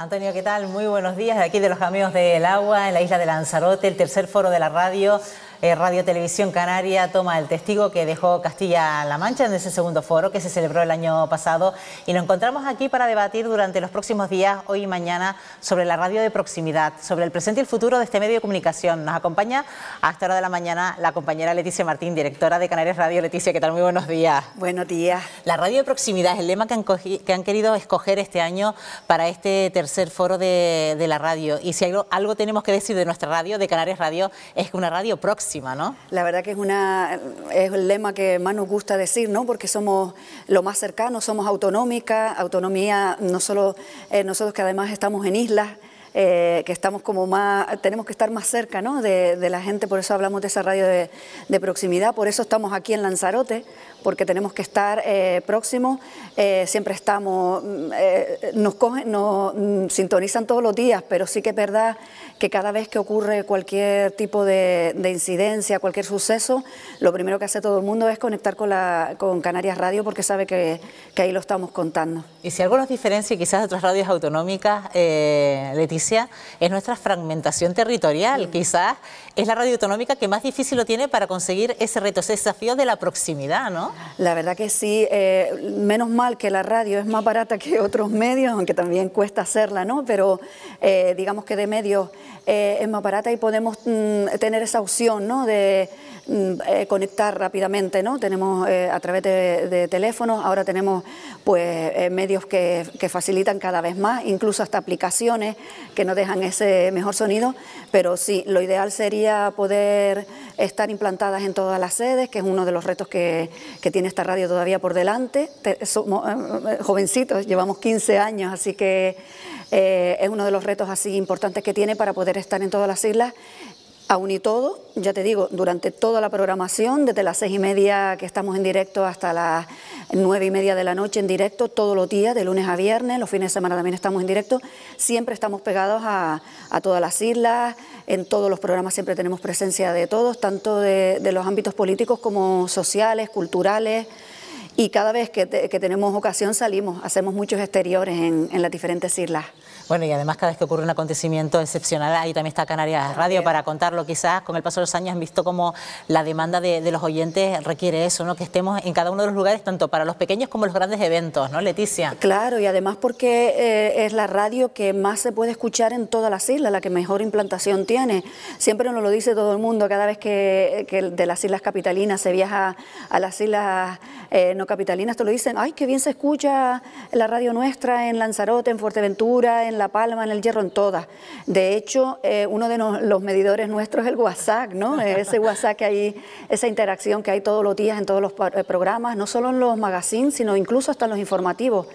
Antonio, ¿qué tal? Muy buenos días aquí de los amigos del agua en la isla de Lanzarote, el tercer foro de la radio, eh, Radio Televisión Canaria toma el testigo que dejó Castilla-La Mancha en ese segundo foro que se celebró el año pasado y nos encontramos aquí para debatir durante los próximos días, hoy y mañana, sobre la radio de proximidad, sobre el presente y el futuro de este medio de comunicación. Nos acompaña a esta hora de la mañana la compañera Leticia Martín, directora de Canarias Radio. Leticia, ¿qué tal? Muy buenos días. Buenos días. La radio de proximidad es el lema que han, que han querido escoger este año para este tercer ser foro de, la radio. Y si algo, tenemos que decir de nuestra radio, de Canarias Radio, es que una radio próxima, ¿no? La verdad que es, una, es el lema que más nos gusta decir, ¿no? Porque somos lo más cercano, somos autonómica, autonomía no solo eh, nosotros que además estamos en islas, eh, que estamos como más, tenemos que estar más cerca de, la gente, por eso hablamos de esa radio de, proximidad, por eso estamos aquí en Lanzarote, porque tenemos que estar eh, próximos, eh, siempre estamos, mm, nos, cogen, nos mm, sintonizan todos los días, pero sí que es verdad que cada vez que ocurre cualquier tipo de, incidencia, cualquier suceso, lo primero que hace todo el mundo es conectar con, la, con Canarias Radio porque sabe que, ahí lo estamos contando. Y si algo nos diferencia quizás de otras radios autonómicas, es nuestra fragmentación territorial. Quizás es la radio autonómica que más difícil lo tiene para conseguir ese reto, ese desafío de la proximidad, ¿no? La verdad que sí. Eh, menos mal que la radio es más barata que otros medios, aunque también cuesta hacerla, ¿no? Pero eh, digamos que de medios eh, es más barata y podemos mm, tener esa opción, ¿no? De, Mm, eh, conectar rápidamente, ¿no? Tenemos eh, a través de, teléfonos, ahora tenemos pues eh, medios que, que, facilitan cada vez más, incluso hasta aplicaciones que nos dejan ese mejor sonido, pero sí, lo ideal sería poder estar implantadas en todas las sedes, que es uno de los retos que, que tiene esta radio todavía por delante. somos jovencitos, llevamos 15 años, así que es uno de los retos así importantes que tiene para poder estar en todas las islas Aún y todo, ya te digo, durante toda la programación, desde las seis y media que estamos en directo hasta las nueve y media de la noche en directo, todos los días, de lunes a viernes, los fines de semana también estamos en directo, siempre estamos pegados a, a todas las islas, en todos los programas siempre tenemos presencia de todos, tanto de, de los ámbitos políticos como sociales, culturales, y cada vez que, tenemos ocasión salimos, hacemos muchos exteriores en, las diferentes islas. Bueno, y además cada vez que ocurre un acontecimiento excepcional, ahí también está Canarias Radio para contarlo. Quizás con el paso de los años han visto como la demanda de, los oyentes requiere eso, ¿no? que estemos en cada uno de los lugares, tanto para los pequeños como los grandes eventos, ¿no, Leticia? Claro, y además porque eh, es la radio que más se puede escuchar en todas las islas, la que mejor implantación tiene. Siempre nos lo dice todo el mundo, cada vez que, de las islas capitalinas se viaja a las islas eh, capitalinas te lo dicen, ay, qué bien se escucha la radio nuestra en Lanzarote, en Fuerteventura, en La Palma, en El Hierro, en todas. De hecho, eh, uno de los medidores nuestros es el WhatsApp, ¿no? Ese WhatsApp que hay, esa interacción que hay todos los días en todos los eh, programas, no solo en los magazines, sino incluso hasta en los informativos.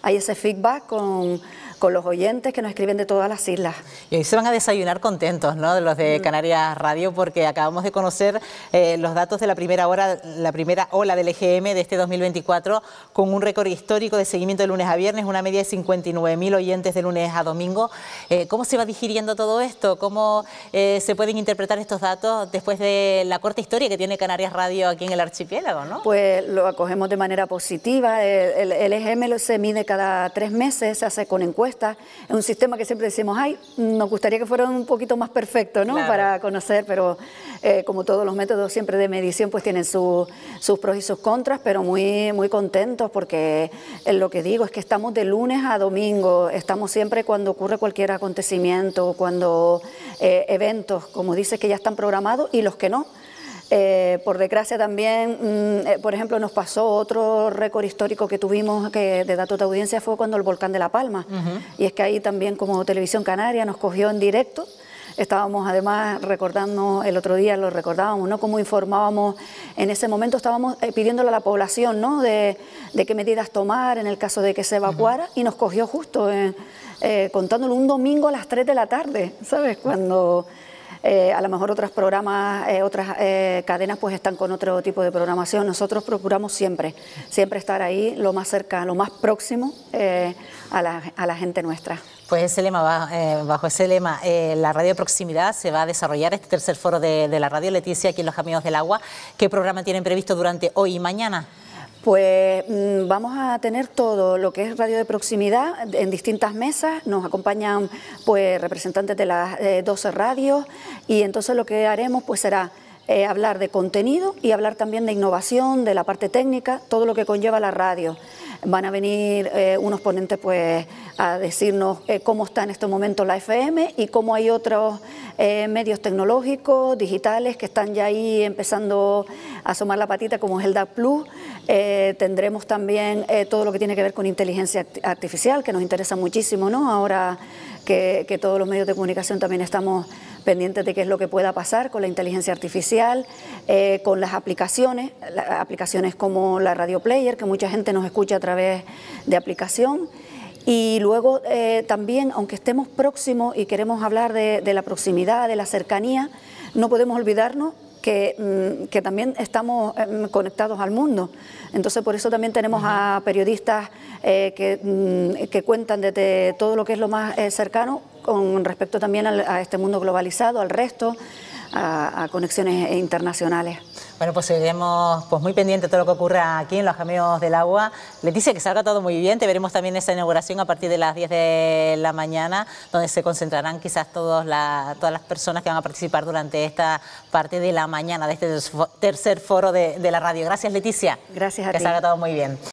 Hay ese feedback con con los oyentes que nos escriben de todas las islas. Y hoy se van a desayunar contentos, ¿no? Los de mm. Canarias Radio, porque acabamos de conocer eh, los datos de la primera hora, la primera ola del EGM de este 2024, con un récord histórico de seguimiento de lunes a viernes, una media de 59.000 oyentes de lunes a domingo. Eh, ¿Cómo se va digiriendo todo esto? ¿Cómo eh, se pueden interpretar estos datos después de la corta historia que tiene Canarias Radio aquí en el archipiélago, ¿no? Pues lo acogemos de manera positiva. El, EGM el EGM e se mide cada tres meses, se hace con encuestas está, Es un sistema que siempre decimos, ay, nos gustaría que fuera un poquito más perfecto, ¿no? Para conocer, pero eh, como todos los métodos siempre de medición, pues tienen sus pros y sus contras, pero muy, muy contentos porque lo que digo es que estamos de lunes a domingo, estamos siempre cuando ocurre cualquier acontecimiento, cuando eh, eventos, como dices, que ya están programados y los que no eh, por desgracia también, mm, eh, por ejemplo, nos pasó otro récord histórico que tuvimos que de datos de audiencia fue cuando el volcán de La Palma. Y es que ahí también como Televisión Canaria nos cogió en directo. Estábamos además recordando, el otro día lo recordábamos, ¿no? como informábamos, en ese momento estábamos eh, pidiéndole a la población, ¿no? De, qué medidas tomar en el caso de que se evacuara y nos cogió justo contándolo un domingo a las 3 de la tarde, ¿sabes? Cuando... Eh, a lo mejor otros programas, eh, otras eh, cadenas pues están con otro tipo de programación. Nosotros procuramos siempre, siempre estar ahí lo más cerca, lo más próximo a la, gente nuestra. Pues ese lema, bajo ese lema, la radio de proximidad se va a desarrollar este tercer foro de, de la radio Leticia aquí en Los Caminos del Agua. ¿Qué programa tienen previsto durante hoy y mañana? Pues mm, vamos a tener todo lo que es radio de proximidad en distintas mesas, nos acompañan pues representantes de las 12 eh, radios y entonces lo que haremos pues será eh, hablar de contenido y hablar también de innovación, de la parte técnica, todo lo que conlleva la radio. Van a venir eh, unos ponentes pues a decirnos cómo está en este momento la FM y cómo hay otros medios tecnológicos, digitales, que están ya ahí empezando asomar la patita, como es el DAC Plus. Eh, tendremos también eh, todo lo que tiene que ver con inteligencia artificial, que nos interesa muchísimo, ¿no? Ahora que, todos los medios de comunicación también estamos pendientes de qué es lo que pueda pasar con la inteligencia artificial, eh, con las aplicaciones, aplicaciones como la Radio Player, que mucha gente nos escucha a través de aplicación. Y luego también, aunque estemos próximos y queremos hablar de, la proximidad, de la cercanía, no podemos olvidarnos Mm, que, también estamos em, conectados al mundo. Entonces, por eso también tenemos a periodistas eh, que, mm, que, cuentan desde todo lo que es lo más eh, cercano con respecto también a este mundo globalizado, al resto a, conexiones internacionales. Bueno, pues seguiremos pues, muy pendientes... de todo lo que ocurra aquí en los Amigos del Agua. Leticia, que salga todo muy bien. Te veremos también esa inauguración a partir de las 10 de la mañana, donde se concentrarán quizás todos todas las personas que van a participar durante esta parte de la mañana de este tercer foro de, la radio. Gracias, Leticia. Gracias a que ti. Que salga todo muy bien.